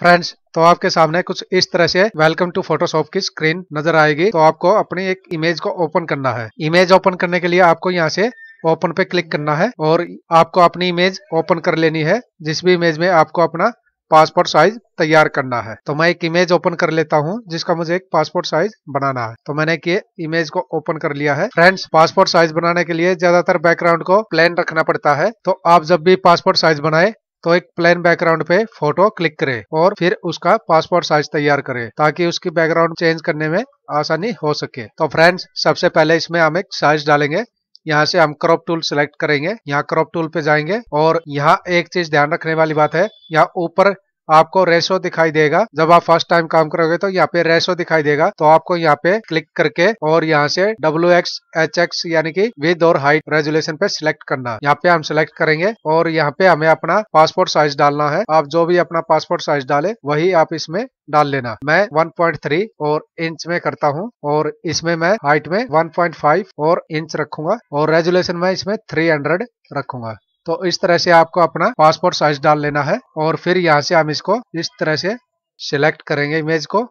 friends तो आपके सामने कुछ इस तरह से वेलकम टू फोटोशॉप की स्क्रीन नजर आएगी तो आपको अपनी एक इमेज को ओपन करना है इमेज ओपन करने के लिए आपको यहाँ से ओपन पे क्लिक करना है और आपको अपनी इमेज ओपन कर लेनी है जिस भी इमेज में आपको अपना पासपोर्ट साइज तैयार करना है तो मैं एक इमेज ओपन कर लेता हूँ जिसका मुझे एक पासपोर्ट साइज बनाना है तो मैंने ये इमेज को ओपन कर लिया है फ्रेंड्स पासपोर्ट साइज बनाने के लिए ज्यादातर बैकग्राउंड को प्लेन रखना पड़ता है तो आप जब भी पासपोर्ट साइज बनाए तो एक प्लेन बैकग्राउंड पे फोटो क्लिक करें और फिर उसका पासपोर्ट साइज तैयार करें ताकि उसकी बैकग्राउंड चेंज करने में आसानी हो सके तो फ्रेंड्स सबसे पहले इसमें हम एक साइज डालेंगे यहाँ से हम क्रॉप टूल सिलेक्ट करेंगे यहाँ क्रॉप टूल पे जाएंगे और यहाँ एक चीज ध्यान रखने वाली बात है यहाँ ऊपर आपको रेशो दिखाई देगा जब आप फर्स्ट टाइम काम करोगे तो यहाँ पे रेशो दिखाई देगा तो आपको यहाँ पे क्लिक करके और यहाँ से डब्ल्यू एक्स एच एक्स यानी की विद और हाइट रेजुलेशन पे सिलेक्ट करना यहाँ पे हम सिलेक्ट करेंगे और यहाँ पे हमें अपना पासपोर्ट साइज डालना है आप जो भी अपना पासपोर्ट साइज डाले वही आप इसमें डाल लेना मैं 1.3 और इंच में करता हूँ और इसमें मैं हाइट में 1.5 और इंच रखूंगा और रेजुलेशन में इसमें 300 रखूंगा तो इस तरह से आपको अपना पासपोर्ट साइज डाल लेना है और फिर यहाँ से हम इसको इस तरह से सिलेक्ट करेंगे इमेज को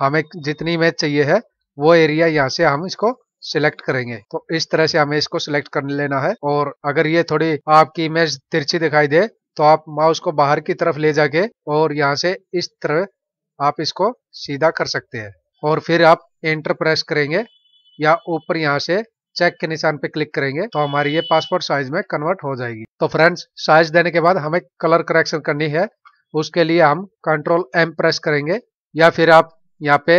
हमें जितनी इमेज चाहिए है वो एरिया यहाँ से हम इसको सिलेक्ट करेंगे तो इस तरह से हमें इसको सिलेक्ट कर लेना है और अगर ये थोड़ी आपकी इमेज तिरछी दिखाई दे तो आप माउस को बाहर की तरफ ले जाके और यहाँ से इस तरह आप इसको सीधा कर सकते हैं और फिर आप एंटर प्रेस करेंगे या ऊपर यहाँ से चेक के निशान पे क्लिक करेंगे तो हमारी ये पासपोर्ट साइज में कन्वर्ट हो जाएगी तो फ्रेंड्स साइज देने के बाद हमें कलर करेक्शन करनी है उसके लिए हम कंट्रोल एम प्रेस करेंगे या फिर आप यहाँ पे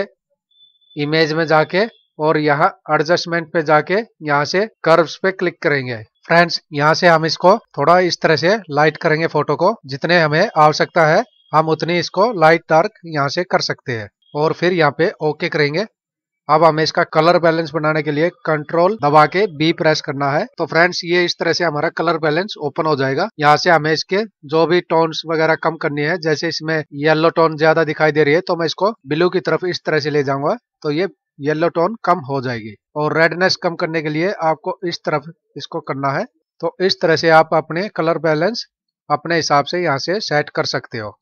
इमेज में जाके और यहाँ एडजस्टमेंट पे जाके यहाँ से कर्व्स पे क्लिक करेंगे फ्रेंड्स यहाँ से हम इसको थोड़ा इस तरह से लाइट करेंगे फोटो को जितने हमें आवश्यकता है हम उतनी इसको लाइट डार्क यहाँ से कर सकते हैं और फिर यहाँ पे ओके करेंगे अब हमें इसका कलर बैलेंस बनाने के लिए कंट्रोल दबा के बी प्रेस करना है तो फ्रेंड्स ये इस तरह से हमारा कलर बैलेंस ओपन हो जाएगा यहाँ से हमें इसके जो भी टोन्स वगैरह कम करनी है जैसे इसमें येलो टोन ज्यादा दिखाई दे रही है तो मैं इसको ब्लू की तरफ इस तरह से ले जाऊंगा तो ये येलो टोन कम हो जाएगी और रेडनेस कम करने के लिए आपको इस तरफ इसको करना है तो इस तरह से आप अपने कलर बैलेंस अपने हिसाब से यहाँ से सेट कर सकते हो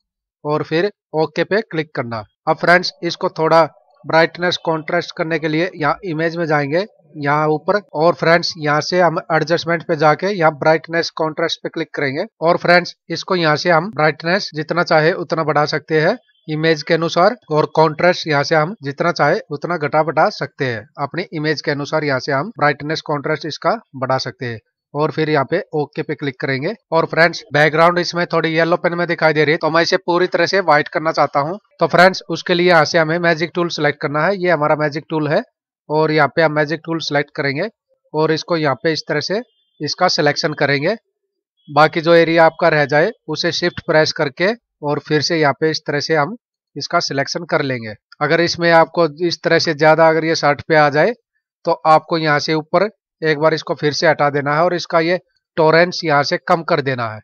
और फिर ओके पे क्लिक करना अब फ्रेंड्स इसको थोड़ा ब्राइटनेस कॉन्ट्रास्ट करने के लिए यहाँ इमेज में जाएंगे यहाँ ऊपर और फ्रेंड्स यहाँ से हम एडजस्टमेंट पे जाके यहाँ ब्राइटनेस कॉन्ट्रास्ट पे क्लिक करेंगे और फ्रेंड्स इसको यहाँ से हम ब्राइटनेस जितना चाहे उतना बढ़ा सकते हैं इमेज के अनुसार और कॉन्ट्रास्ट यहाँ से हम जितना चाहे उतना घटा बढ़ा सकते हैं अपनी इमेज के अनुसार यहाँ से हम ब्राइटनेस कॉन्ट्रास्ट इसका बढ़ा सकते हैं और फिर यहाँ पे ओके पे क्लिक करेंगे और फ्रेंड्स बैकग्राउंड इसमें थोड़ी येलो पेन में दिखाई दे रही है तो मैं इसे पूरी तरह से व्हाइट करना चाहता हूँ तो फ्रेंड्स उसके लिए यहाँ से हमें मैजिक टूल सेलेक्ट करना है ये हमारा मैजिक टूल है और यहाँ पे हम मैजिक टूल सिलेक्ट करेंगे और इसको यहाँ पे इस तरह से इसका सिलेक्शन करेंगे बाकी जो एरिया आपका रह जाए उसे शिफ्ट प्रेस करके और फिर से यहाँ पे इस तरह से हम इसका सिलेक्शन कर लेंगे अगर इसमें आपको इस तरह से ज़्यादा अगर ये शर्ट पे आ जाए तो आपको यहाँ से ऊपर एक बार इसको फिर से हटा देना है और इसका ये टोरेंस यहाँ से कम कर देना है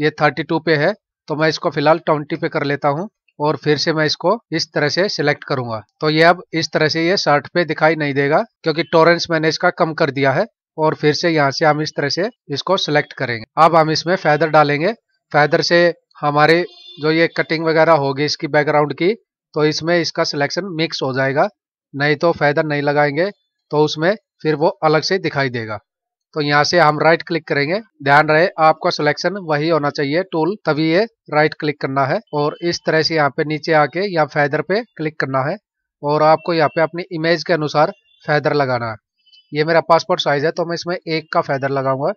ये 32 पे है तो मैं इसको फिलहाल 20 पे कर लेता हूँ और फिर से मैं इसको इस तरह से सिलेक्ट करूंगा तो ये अब इस तरह से ये शर्ट पे दिखाई नहीं देगा क्योंकि टोरेंस मैंने इसका कम कर दिया है और फिर से यहाँ से हम इस तरह से इसको सिलेक्ट करेंगे अब हम इसमें फैदर डालेंगे फैदर से हमारे जो ये कटिंग वगैरह होगी इसकी बैकग्राउंड की तो इसमें इसका सिलेक्शन मिक्स हो जाएगा नहीं तो फैदर नहीं लगाएंगे तो उसमें फिर वो अलग से दिखाई देगा तो यहाँ से हम राइट क्लिक करेंगे ध्यान रहे आपका सिलेक्शन वही होना चाहिए टूल तभी ये राइट क्लिक करना है और इस तरह से यहाँ पे नीचे आके यहाँ फैदर पे क्लिक करना है और आपको यहाँ पे अपनी इमेज के अनुसार फैदर लगाना है ये मेरा पासपोर्ट साइज है तो मैं इसमें एक का फैदर लगाऊंगा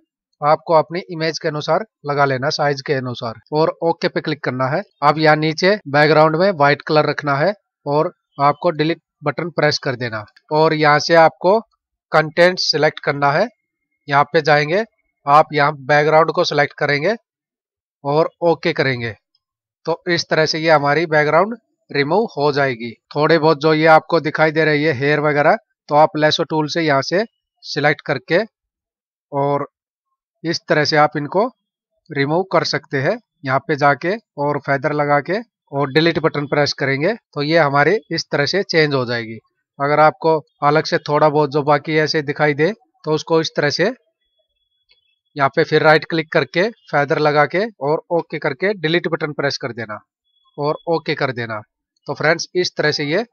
आपको अपनी इमेज के अनुसार लगा लेना साइज के अनुसार और ओके पे क्लिक करना है अब यहाँ नीचे बैकग्राउंड में व्हाइट कलर रखना है और आपको डिलीट बटन प्रेस कर देना और यहाँ से आपको कंटेंट सिलेक्ट करना है यहाँ पे जाएंगे आप यहाँ बैकग्राउंड को सिलेक्ट करेंगे और ओके करेंगे तो इस तरह से ये हमारी बैकग्राउंड रिमूव हो जाएगी थोड़े बहुत जो ये आपको दिखाई दे रही है हेयर वगैरह तो आप लेसो टूल से यहाँ से सिलेक्ट करके और इस तरह से आप इनको रिमूव कर सकते हैं यहाँ पे जाके और फैदर लगा के और डिलीट बटन प्रेस करेंगे तो ये हमारी इस तरह से चेंज हो जाएगी अगर आपको अलग से थोड़ा बहुत जो बाकी ऐसे दिखाई दे तो उसको इस तरह से यहाँ पे फिर राइट क्लिक करके फैदर लगा के और ओके करके डिलीट बटन प्रेस कर देना और ओके कर देना तो फ्रेंड्स इस तरह से ये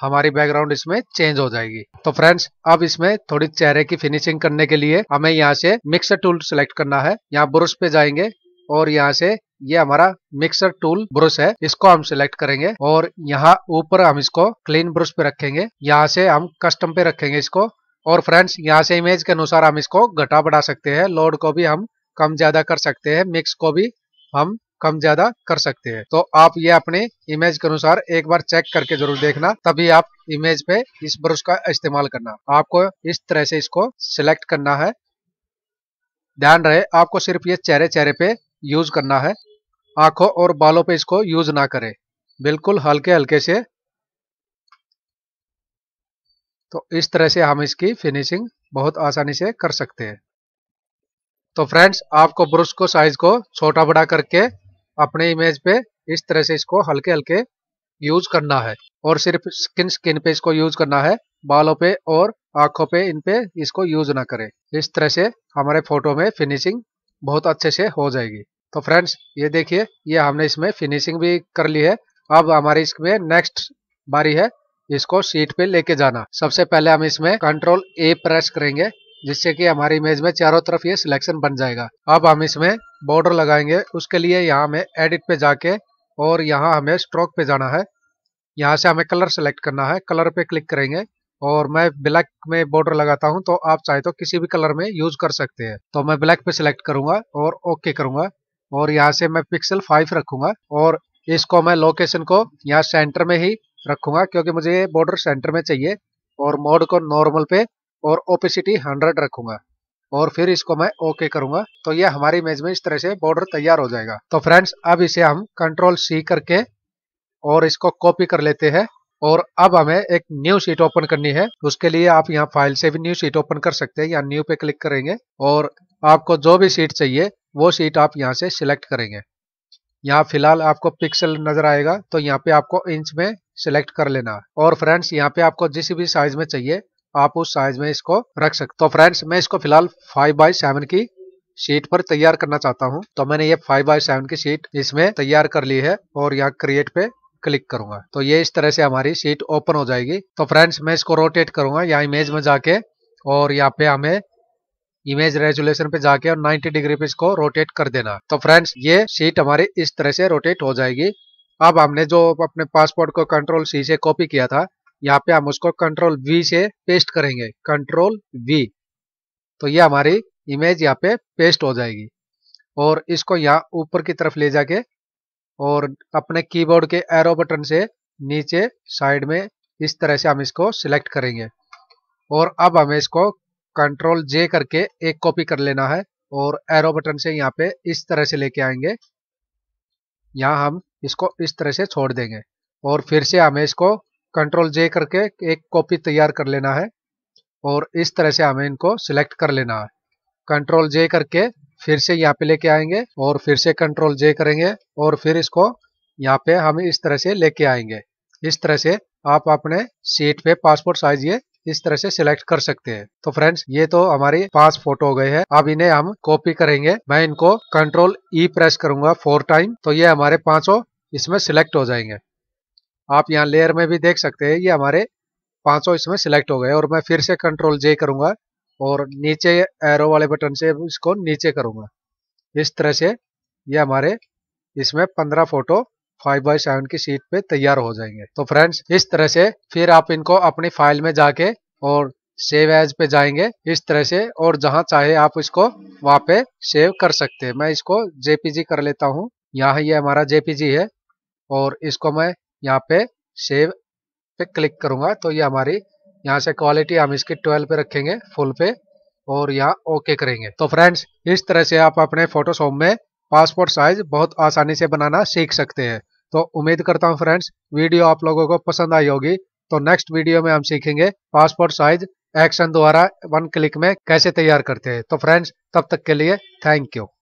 हमारी बैकग्राउंड इसमें चेंज हो जाएगी तो फ्रेंड्स अब इसमें थोड़ी चेहरे की फिनिशिंग करने के लिए हमें यहाँ से मिक्सर टूल सिलेक्ट करना है यहाँ ब्रश पे जाएंगे और यहाँ से ये हमारा मिक्सर टूल ब्रश है इसको हम सिलेक्ट करेंगे और यहाँ ऊपर हम इसको क्लीन ब्रश पे रखेंगे यहाँ से हम कस्टम पे रखेंगे इसको और फ्रेंड्स यहाँ से इमेज के अनुसार हम इसको घटा बढ़ा सकते हैं लोड को भी हम कम ज्यादा कर सकते हैं मिक्स को भी हम कम ज्यादा कर सकते हैं तो आप ये अपने इमेज के अनुसार एक बार चेक करके जरूर देखना तभी आप इमेज पे इस ब्रश का इस्तेमाल करना आपको इस तरह से इसको सिलेक्ट करना है ध्यान रहे आपको सिर्फ ये चेहरे चेहरे पे यूज करना है आंखों और बालों पे इसको यूज ना करें बिल्कुल हल्के हल्के से तो इस तरह से हम इसकी फिनिशिंग बहुत आसानी से कर सकते हैं तो फ्रेंड्स आपको ब्रश को साइज को छोटा बड़ा करके अपने इमेज पे इस तरह से इसको हल्के हल्के यूज करना है और सिर्फ स्किन स्किन पे इसको यूज करना है बालों पे और आंखों पे इन पे इसको यूज ना करें इस तरह से हमारे फोटो में फिनिशिंग बहुत अच्छे से हो जाएगी तो फ्रेंड्स ये देखिए ये हमने इसमें फिनिशिंग भी कर ली है अब हमारी इसमें नेक्स्ट बारी है इसको सीट पे लेके जाना सबसे पहले हम इसमें कंट्रोल ए प्रेस करेंगे जिससे कि हमारी इमेज में चारों तरफ ये सिलेक्शन बन जाएगा अब हम इसमें बॉर्डर लगाएंगे उसके लिए यहाँ हमें एडिट पे जाके और यहाँ हमें स्ट्रोक पे जाना है यहाँ से हमें कलर सेलेक्ट करना है कलर पे क्लिक करेंगे और मैं ब्लैक में बॉर्डर लगाता हूँ तो आप चाहे तो किसी भी कलर में यूज कर सकते हैं तो मैं ब्लैक पे सिलेक्ट करूंगा और ओके करूंगा और यहाँ से मैं पिक्सल फाइव रखूंगा और इसको मैं लोकेशन को यहाँ सेंटर में ही रखूंगा क्योंकि मुझे ये बॉर्डर सेंटर में चाहिए और मोड को नॉर्मल पे और ओपेसिटी हंड्रेड रखूंगा और फिर इसको मैं ओके करूंगा तो ये हमारी इमेज में इस तरह से बॉर्डर तैयार हो जाएगा तो फ्रेंड्स अब इसे हम कंट्रोल सी करके और इसको कॉपी कर लेते हैं और अब हमें एक न्यू शीट ओपन करनी है उसके लिए आप यहाँ फाइल से भी न्यू शीट ओपन कर सकते हैं या न्यू पे क्लिक करेंगे और आपको जो भी सीट चाहिए वो सीट आप यहाँ से सिलेक्ट करेंगे यहाँ फिलहाल आपको पिक्सल नज़र आएगा तो यहाँ पे आपको इंच में सिलेक्ट कर लेना और फ्रेंड्स यहाँ पे आपको जिस भी साइज में चाहिए आप उस साइज में इसको रख सकते तो फ्रेंड्स मैं इसको फिलहाल फाइव बाई सेवन की शीट पर तैयार करना चाहता हूँ तो मैंने ये फाइव बाई सेवन की शीट इसमें तैयार कर ली है और यहाँ क्रिएट पे क्लिक करूंगा तो ये इस तरह से हमारी शीट ओपन हो जाएगी तो फ्रेंड्स मैं इसको रोटेट करूंगा यहाँ इमेज में जाके और यहाँ पे हमें इमेज रेजुलेशन पे जाके और 90 डिग्री पे इसको रोटेट कर देना तो फ्रेंड्स ये शीट हमारी इस तरह से रोटेट हो जाएगी अब हमने जो अपने पासपोर्ट को कंट्रोल सी से कॉपी किया था यहाँ पे हम उसको कंट्रोल वी से पेस्ट करेंगे कंट्रोल वी तो ये हमारी इमेज यहाँ पे पेस्ट हो जाएगी और इसको यहाँ ऊपर की तरफ ले जाके और अपने कीबोर्ड के एरो बटन से नीचे साइड में इस तरह से हम इसको सिलेक्ट करेंगे और अब हमें इसको कंट्रोल जे करके एक कॉपी कर लेना है और एरो बटन से यहाँ पे इस तरह से लेके आएंगे यहाँ हम इसको इस तरह से छोड़ देंगे और फिर से हमें इसको कंट्रोल जे करके एक कॉपी तैयार कर लेना है और इस तरह से हमें इनको सिलेक्ट कर लेना है कंट्रोल जे करके फिर से यहाँ पे लेके आएंगे और फिर से कंट्रोल जे करेंगे और फिर इसको यहाँ पे हम इस तरह से लेके आएंगे इस तरह से आप अपने सीट पे पासपोर्ट साइज ये इस तरह से सिलेक्ट कर सकते हैं तो फ्रेंड्स ये तो हमारी पांच फोटो हो गए हैं अब इन्हें हम कॉपी करेंगे मैं इनको कंट्रोल ई प्रेस करूंगा फोर टाइम तो ये हमारे पांचों इसमें सिलेक्ट हो जाएंगे आप यहाँ लेयर में भी देख सकते हैं ये हमारे पांचों इसमें सिलेक्ट हो गए और मैं फिर से कंट्रोल जे करूंगा और नीचे एरो वाले बटन से इसको नीचे करूंगा इस तरह से ये हमारे इसमें पंद्रह फोटो फाइव बाई सेवन की शीट पे तैयार हो जाएंगे तो फ्रेंड्स इस तरह से फिर आप इनको अपनी फाइल में जाके और सेव एज पे जाएंगे इस तरह से और जहाँ चाहे आप इसको वहाँ पे सेव कर सकते हैं मैं इसको जेपीजी कर लेता हूँ यहाँ ये यह हमारा जेपीजी है और इसको मैं यहाँ पे सेव पे क्लिक करूंगा तो ये यह हमारी यहाँ से क्वालिटी हम इसकी ट्वेल्व पे रखेंगे फुल पे और यहाँ ओके करेंगे तो फ्रेंड्स इस तरह से आप अपने फोटोशॉप में पासपोर्ट साइज बहुत आसानी से बनाना सीख सकते हैं तो उम्मीद करता हूँ फ्रेंड्स वीडियो आप लोगों को पसंद आई होगी तो नेक्स्ट वीडियो में हम सीखेंगे पासपोर्ट साइज एक्शन द्वारा वन क्लिक में कैसे तैयार करते हैं तो फ्रेंड्स तब तक के लिए थैंक यू